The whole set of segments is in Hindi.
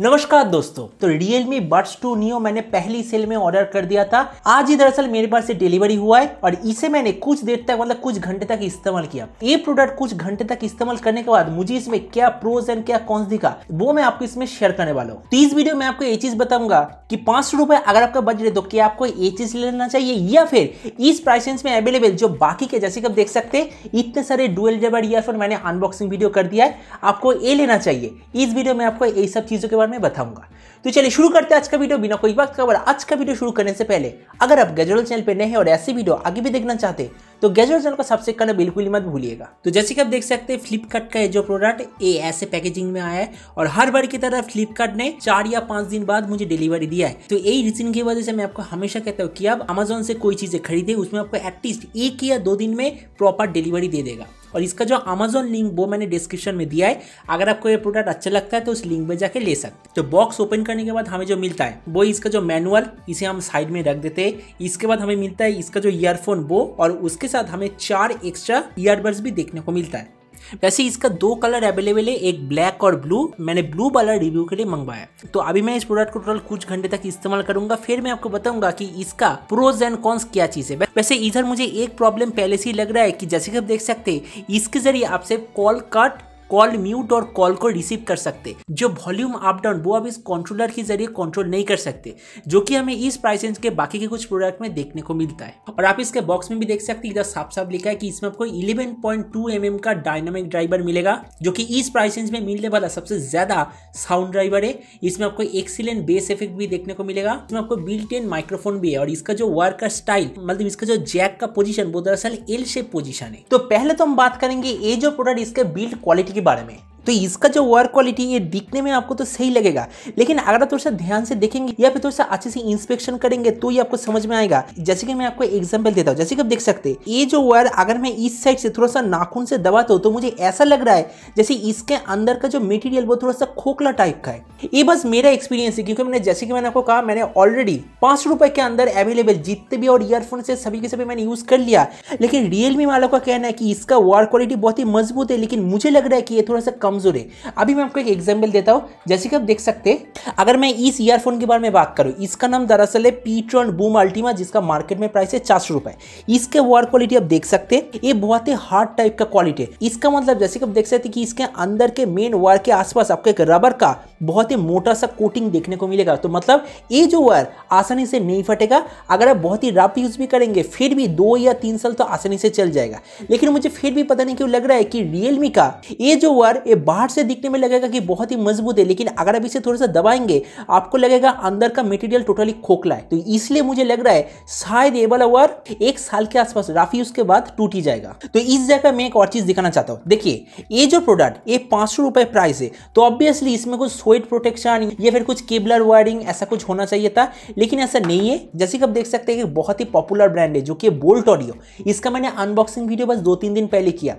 नमस्कार दोस्तों तो Realme Buds 2 Neo मैंने पहली सेल में ऑर्डर कर दिया था आज ही दरअसल मेरे पास से डिलीवरी हुआ है और इसे मैंने कुछ देर तक मतलब कुछ घंटे तक इस्तेमाल किया ये प्रोडक्ट कुछ घंटे तक इस्तेमाल करने के बाद मुझे इसमें क्या प्रोज एंड क्या कॉन्स दिखा वो मैं आपको इसमें शेयर करने वाला हूँ तो इस वीडियो में आपको ये चीज बताऊंगा की पांच सौ अगर आपका बजट है तो क्या आपको ये चीज लेना चाहिए या फिर इस प्राइसेंस में अवेलेबल जो बाकी के जैसे कि आप देख सकते हैं इतने सारे डुअल जबर ईयरफोन मैंने अनबॉक्सिंग वीडियो कर दिया है आपको ये लेना चाहिए इस वीडियो में आपको ये सब चीजों के बारे में बताऊंगा तो चलिए शुरू करते हैं आज का वीडियो बिना कोई वक्त का बार आज का वीडियो शुरू करने से पहले अगर आप गैजुअल चैनल पर नए हैं और ऐसी वीडियो आगे भी देखना चाहते तो गैजुअल चैनल को सबसे करना बिल्कुल ही मत भूलिएगा तो जैसे कि आप देख सकते हैं फ्लिपकार्ट का जो प्रोडक्ट ये ऐसे पैकेजिंग में आया है और हर बार की तरह फ्लिपकार्ट ने चार या पांच दिन बाद मुझे डिलीवरी दिया है तो यही रीजन की वजह से मैं आपको हमेशा कहता हूँ कि आप अमेजोन से कोई चीजें खरीदे उसमें आपको एटलीस्ट एक या दो दिन में प्रॉपर डिलीवरी दे देगा और इसका जो अमेजोन लिंक वो मैंने डिस्क्रिप्शन में दिया है अगर आपको ये प्रोडक्ट अच्छा लगता है तो उस लिंक में जाके ले सकते तो बॉक्स ओपन करने के बाद हमें जो मिलता है वो इसका जो मैनुअल इसे हम साइड में रख देते हैं इसके बाद हमें मिलता है इसका जो ईयरफोन वो और उसके साथ हमें चार एक्स्ट्रा ईयरबड्स भी देखने को मिलता है वैसे इसका दो कलर अवेलेबल है एक ब्लैक और ब्लू मैंने ब्लू वाला रिव्यू के लिए मंगवाया तो अभी मैं इस प्रोडक्ट को टोटल कुछ घंटे तक इस्तेमाल करूंगा फिर मैं आपको बताऊंगा कि इसका प्रोज एंड कॉन्स क्या चीज है वैसे इधर मुझे एक प्रॉब्लम पहले से ही लग रहा है कि जैसे कि आप देख सकते हैं इसके जरिए आपसे कॉल कट कॉल म्यूट और कॉल को रिसीव कर सकते जो वॉल्यूम अप डाउन वो आप इस कंट्रोलर के जरिए कंट्रोल नहीं कर सकते जो कि हमें इस प्राइस रेंज के बाकी के कुछ प्रोडक्ट में देखने को मिलता है और आप इसके बॉक्स में भी देख सकते हैं इधर साफ साफ लिखा है कि इसमें आपको एम एम mm का डायनामिक ड्राइवर मिलेगा जो कि इस प्राइस रेंज में मिलने वाला सबसे ज्यादा साउंड ड्राइवर है इसमें आपको एक्सीलेंट बेस इफेक्ट भी देखने को मिलेगा इसमें आपको बिल्ट इन माइक्रोफोन भी है और इसका जो वर्क का स्टाइल मतलब इसका जो जैक का पोजिशन वो दरअसल एल शेप पोजिशन है तो पहले तो हम बात करेंगे ये जो प्रोडक्ट इसके बिल्ड क्वालिटी के बारे में तो इसका जो वर्क क्वालिटी ये दिखने में आपको तो सही लगेगा लेकिन अगर आप थोड़ा सा ध्यान से देखेंगे या फिर थोड़ा सा अच्छे से इंस्पेक्शन करेंगे तो ये आपको समझ में आएगा जैसे कि मैं आपको एग्जाम्पल देता हूँ जैसे कि आप देख सकते ये जो वायर अगर मैं इस साइड से थोड़ा सा नाखून से दबाता हूँ तो मुझे ऐसा लग रहा है जैसे इसके अंदर का जो मेटीरियल वो थोड़ा सा खोखला टाइप का है ये बस मेरा एक्सपीरियंस है क्योंकि मैंने जैसे कि मैंने आपको कहा मैंने ऑलरेडी पांच रुपए के अंदर अवेलेबल जितने भी और ईयरफोन से सभी के सभी मैंने यूज कर लिया लेकिन रियलमी वालों का कहना है कि इसका वायर क्वालिटी बहुत ही मजबूत है लेकिन मुझे लग रहा है कि ये थोड़ा सा कम कमज़ोर है अभी मैं आपको एक एग्जाम्पल देता हूँ जैसे कि आप देख सकते हैं अगर मैं इस ईयरफोन के बारे में बात करूँ इसका नाम दरअसल है पीट्रॉन बूम अल्टीमा जिसका मार्केट में प्राइस है चार सौ रुपए इसके वर्ड क्वालिटी आप देख सकते हैं ये बहुत ही हार्ड टाइप का क्वालिटी है इसका मतलब जैसे कि आप देख सकते कि इसके अंदर के मेन वायर के आसपास आपको एक रबर का बहुत ही मोटा सा कोटिंग देखने को मिलेगा तो मतलब ये जो वायर आसानी से नहीं फटेगा अगर आप बहुत ही रफ यूज़ भी करेंगे फिर भी दो या तीन साल तो आसानी से चल जाएगा लेकिन मुझे फिर भी पता नहीं क्यों लग रहा है कि रियलमी का ये जो वायर ये बाहर से दिखने में लगेगा कि बहुत ही मजबूत है लेकिन अगर आप इसे थोड़ा सा दबाएंगे आपको लगेगा अंदर का मटेरियल टोटली खोखला है तो इसलिए मुझे लग रहा है शायद ये वाला वायर एक साल के आसपास राफी उसके बाद टूट ही जाएगा तो इस जगह मैं एक और चीज दिखाना चाहता हूँ देखिए ये जो प्रोडक्ट ये पांच सौ रुपए प्राइस है तो ऑब्वियसली इसमें कुछ स्वेट प्रोटेक्शन या फिर कुछ केबलर वायरिंग ऐसा कुछ होना चाहिए था लेकिन ऐसा नहीं है जैसे कि आप देख सकते हैं कि बहुत ही पॉपुलर ब्रांड है जो कि बोल्ट ऑडियो इसका मैंने अनबॉक्सिंग वीडियो बस दो तीन दिन पहले किया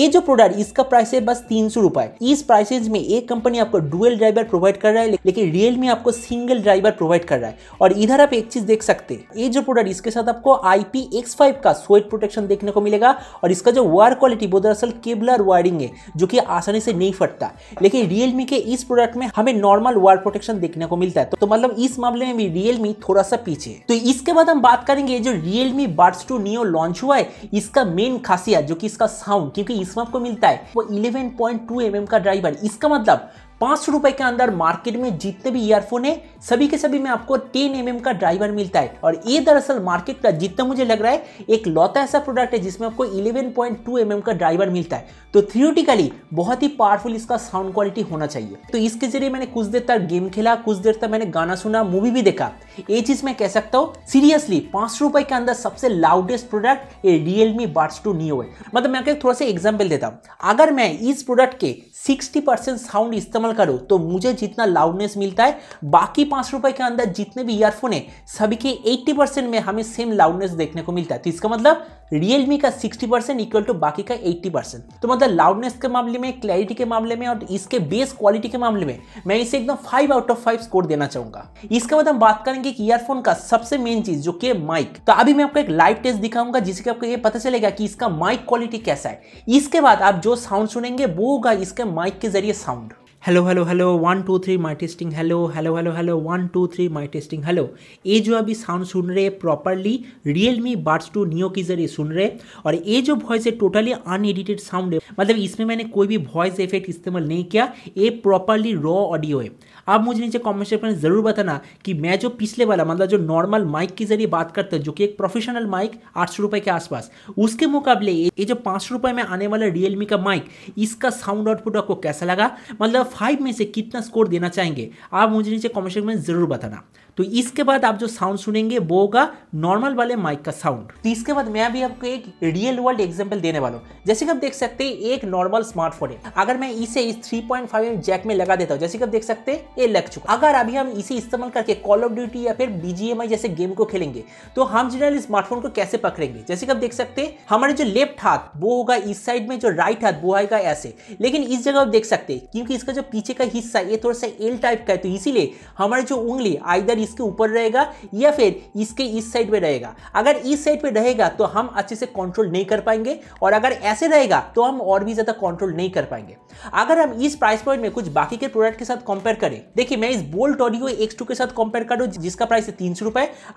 ये जो प्रोडक्ट इसका प्राइस है बस तीन सौ रुपए है इस प्राइसेज में एक कंपनी आपको डुअल ड्राइवर प्रोवाइड कर रहा है लेकिन रियलमी आपको सिंगल ड्राइवर प्रोवाइड कर रहा है और इधर आप एक चीज देख सकते हैं ये जो प्रोडक्ट इसके साथ आपको आईपी एक्स का स्वेट प्रोटेक्शन देखने को मिलेगा और इसका जो वायर क्वालिटी वो दरअसल केबलर वायरिंग है जो कि आसानी से नहीं फटता लेकिन रियलमी के इस प्रोडक्ट में हमें नॉर्मल वायर प्रोटेक्शन देखने को मिलता है तो, तो मतलब इस मामले में भी रियलमी थोड़ा सा पीछे है तो इसके बाद हम बात करेंगे जो Realme buds two neo launch हुआ है इसका मेन खासियत जो कि इसका साउंड क्योंकि इसमें आपको मिलता है वो eleven point two M M का ड्राइवर इसका मतलब पाँच रुपए के अंदर मार्केट में जितने भी ईयरफोन है सभी के सभी में आपको टेन एम mm का ड्राइवर मिलता है और ये दरअसल मार्केट का जितना मुझे लग रहा है एक लौता ऐसा प्रोडक्ट है जिसमें आपको 11.2 पॉइंट mm का ड्राइवर मिलता है तो थियोटिकली बहुत ही पावरफुल इसका साउंड क्वालिटी होना चाहिए तो इसके जरिए मैंने कुछ देर तक गेम खेला कुछ देर तक मैंने गाना सुना मूवी भी देखा ये चीज मैं कह सकता हूँ सीरियसली पाँच रुपए के अंदर सबसे लाउडेस्ट प्रोडक्ट ये रियलमी बार्ड्स टू नियो है मतलब मैं थोड़ा सा एग्जाम्पल देता हूँ अगर मैं इस प्रोडक्ट के सिक्सटी परसेंट साउंड इस्तेमाल करो तो मुझे जितना लाउडनेस मिलता है बाकी पाँच रुपए के अंदर जितने भी ईयरफोन है सभी के एट्टी परसेंट में हमें सेम लाउडनेस देखने को मिलता है तो इसका मतलब रियलमी का 60 परसेंट इक्वल टू बाकी का 80 परसेंट तो मतलब लाउडनेस के मामले में क्लैरिटी के मामले में और इसके बेस क्वालिटी के मामले में मैं इसे एकदम five out of five score देना चाहूंगा इसके बाद हम बात करेंगे कि ईयरफोन का सबसे मेन चीज जो कि माइक तो अभी मैं आपको एक लाइव टेस्ट दिखाऊंगा जिससे आपको ये पता चलेगा कि इसका माइक क्वालिटी कैसा है इसके बाद आप जो साउंड सुनेंगे वो होगा इसके माइक के जरिए sound hello hello hello one two three my testing hello hello hello hello one two three my testing hello ये जो अभी साउंड सुन रहे हैं properly Realme buds two neo की जरिए सुन रहे और ये जो वॉइस है टोटली अनएडिटेड साउंड है मतलब इसमें मैंने कोई भी वॉइस इफेक्ट इस्तेमाल नहीं किया ये प्रॉपरली रॉ ऑडियो है आप मुझे नीचे कॉमेंट सेक्शन में ज़रूर बताना कि मैं जो पिछले वाला मतलब जो नॉर्मल माइक के जरिए बात करता हूँ जो कि एक प्रोफेशनल माइक आठ सौ रुपये के आसपास उसके मुकाबले ये जो पाँच सौ रुपये में आने वाला रियलमी का माइक इसका साउंड आउटपुट आपको कैसा लगा मतलब फाइव में से कितना स्कोर देना चाहेंगे आप मुझे नीचे कॉमेंट सेक्शन में ज़रूर बताना तो इसके बाद आप जो साउंड सुनेंगे वो होगा नॉर्मल वाले माइक का साउंड तो इसके बाद मैं अभी आपको एक रियल वर्ल्ड एग्जाम्पल देने वाला हूँ जैसे कि आप देख सकते हैं एक नॉर्मल स्मार्टफोन है अगर मैं इसे इस 3.5 पॉइंट जैक में लगा देता हूँ जैसे कि आप देख सकते हैं ये लग चुका अगर अभी हम इसे इस्तेमाल करके कॉल ऑफ ड्यूटी या फिर बीजीएमआई जैसे गेम को खेलेंगे तो हम जनरल स्मार्टफोन को कैसे पकड़ेंगे जैसे कि आप देख सकते हैं हमारे जो लेफ्ट हाथ वो होगा इस साइड में जो राइट हाथ वो आएगा ऐसे लेकिन इस जगह आप देख सकते हैं क्योंकि इसका जो पीछे का हिस्सा ये थोड़ा सा एल टाइप का है तो इसीलिए हमारे जो उंगली आइदर इसके ऊपर रहेगा या फिर इसके इस साइड पे रहेगा अगर इस साइड पे रहेगा तो हम अच्छे से कंट्रोल नहीं कर पाएंगे और अगर ऐसे रहेगा तो हम और भी ज़्यादा कंट्रोल नहीं कर पाएंगे अगर हम इस प्राइस पॉइंट में कुछ बाकी के प्रोडक्ट के साथ कंपेयर करें देखिए मैं इस बोल्ट ऑडियो एक्स के साथ कंपेयर कर रहा जिसका प्राइस है तीन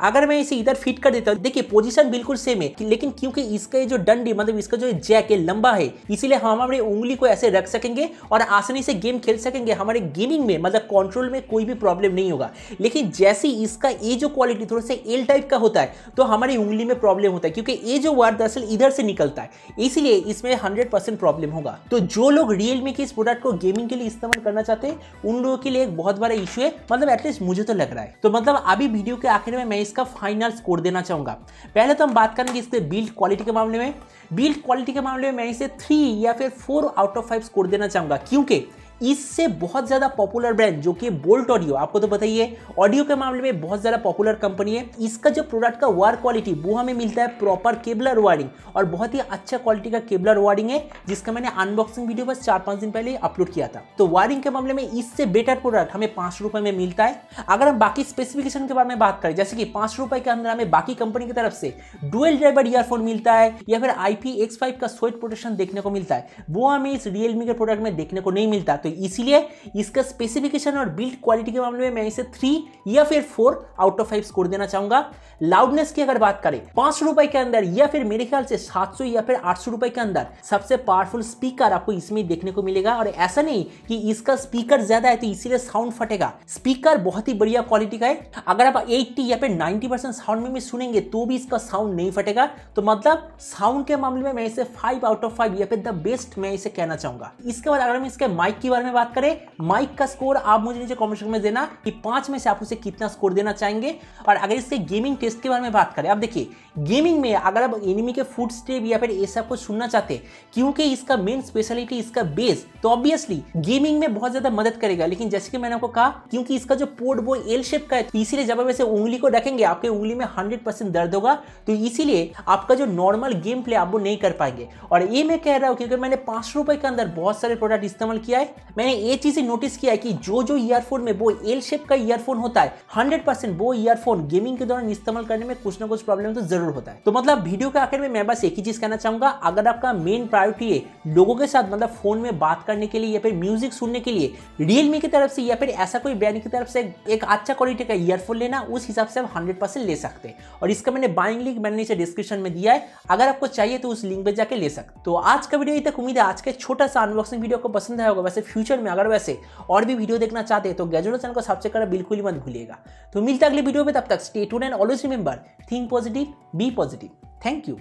अगर मैं इसे इधर फिट कर देता हूँ देखिए पोजिशन बिल्कुल सेम है लेकिन क्योंकि इसका जो डंडी मतलब इसका जो जैक है लंबा है इसीलिए हम अपनी उंगली को ऐसे रख सकेंगे और आसानी से गेम खेल सकेंगे हमारे गेमिंग में मतलब कंट्रोल में कोई भी प्रॉब्लम नहीं होगा लेकिन जैसे वैसे इसका ए जो क्वालिटी थोड़ा सा एल टाइप का होता है तो हमारी उंगली में प्रॉब्लम होता है क्योंकि ए जो वायर दरअसल इधर से निकलता है इसलिए इसमें हंड्रेड परसेंट प्रॉब्लम होगा तो जो लोग रियलमी के इस प्रोडक्ट को गेमिंग के लिए इस्तेमाल करना चाहते हैं उन लोगों के लिए एक बहुत बड़ा इशू है मतलब एटलीस्ट मुझे तो लग रहा है तो मतलब अभी वीडियो के आखिर में मैं इसका फाइनल स्कोर देना चाहूंगा पहले तो हम बात करेंगे इसके बिल्ड क्वालिटी के मामले में बिल्ड क्वालिटी के मामले में मैं इसे थ्री या फिर four out of five score देना चाहूंगा क्योंकि इससे बहुत ज़्यादा पॉपुलर ब्रांड जो कि बोल्ट ऑडियो आपको तो बताइए ऑडियो के मामले में बहुत ज़्यादा पॉपुलर कंपनी है इसका जो प्रोडक्ट का वायर क्वालिटी वो हमें मिलता है प्रॉपर केबलर वायरिंग और बहुत ही अच्छा क्वालिटी का केबलर वायरिंग है जिसका मैंने अनबॉक्सिंग वीडियो बस चार पांच दिन पहले अपलोड किया था तो वायरिंग के मामले में इससे बेटर प्रोडक्ट हमें पांच में मिलता है अगर हम बाकी स्पेसिफिकेशन के बारे में बात करें जैसे कि पांच के अंदर हमें बाकी कंपनी की तरफ से डुअल ड्राइवर ईयरफोन मिलता है या फिर आई का स्वेट प्रोटेक्शन देखने को मिलता है वो हमें इस रियलमी के प्रोडक्ट में देखने को नहीं मिलता तो तो इसीलिए इसका स्पेसिफिकेशन और बिल्ड क्वालिटी के मामले में मैं इसे थ्री या फिर four out of five score देना चाहूंगा लाउडनेस की अगर बात करें पांच रुपए के अंदर या फिर मेरे ख्याल से सात सौ या फिर आठ सौ रुपए के अंदर सबसे पावरफुल स्पीकर आपको इसमें देखने को मिलेगा और ऐसा नहीं कि इसका स्पीकर ज्यादा है तो इसीलिए साउंड फटेगा स्पीकर बहुत ही बढ़िया क्वालिटी का है अगर आप एट्टी या फिर नाइनटी परसेंट साउंड में भी सुनेंगे तो भी इसका साउंड नहीं फटेगा तो मतलब साउंड के मामले में मैं इसे फाइव आउट ऑफ फाइव या फिर द बेस्ट मैं इसे कहना चाहूंगा इसके बाद अगर मैं इसके माइक की बारे में बात करें माइक का स्कोर आप मुझे नीचे कॉमेंट सेक्शन में देना कि पांच में से आप उसे कितना स्कोर देना चाहेंगे और अगर इसके गेमिंग टेस्ट के बारे में बात करें आप देखिए गेमिंग में अगर आप एनिमी के फूड स्टेप या फिर ऐसा सब कुछ सुनना चाहते क्योंकि इसका मेन स्पेशलिटी इसका बेस तो ऑब्वियसली गेमिंग में बहुत ज़्यादा मदद करेगा लेकिन जैसे कि मैंने आपको कहा क्योंकि इसका जो पोर्ट वो एल शेप का है तो इसीलिए जब आप इसे उंगली को रखेंगे आपके उंगली में हंड्रेड दर्द होगा तो इसीलिए आपका जो नॉर्मल गेम प्ले आप वो नहीं कर पाएंगे और ये मैं कह रहा हूँ क्योंकि मैंने पांच रुपए के अंदर बहुत सारे प्रोडक्ट इस्तेमाल किया है मैंने ये चीज़ें नोटिस किया है कि जो जो ईयरफोन में वो एल शेप का ईयरफोन होता है हंड्रेड परसेंट वो ईयरफोन गेमिंग के दौरान इस्तेमाल करने में कुछ ना कुछ प्रॉब्लम तो जरूर होता है तो मतलब वीडियो के आखिर में मैं बस एक ही चीज़ कहना चाहूंगा अगर आपका मेन प्रायोरिटी है लोगों के साथ मतलब फोन में बात करने के लिए या फिर म्यूजिक सुनने के लिए रियलमी की तरफ से या फिर ऐसा कोई ब्रांड की तरफ से एक अच्छा क्वालिटी का ईयरफोन लेना उस हिसाब से आप हंड्रेड परसेंट ले सकते हैं और इसका मैंने बाइंग लिंक मैंने नीचे डिस्क्रिप्शन में दिया है अगर आपको चाहिए तो उस लिंक पर जाके ले सकते तो आज का वीडियो तक उम्मीद है आज का छोटा सा अनबॉक्सिंग वीडियो को पसंद आया होगा वैसे फ्यूचर में अगर वैसे और भी वीडियो देखना चाहते हैं तो ग्रेजुएशन चैनल को सब्सक्राइब करना बिल्कुल ही मत भूलिएगा तो मिलता अगली वीडियो में तब तक स्टे टूड and always remember think positive be positive thank you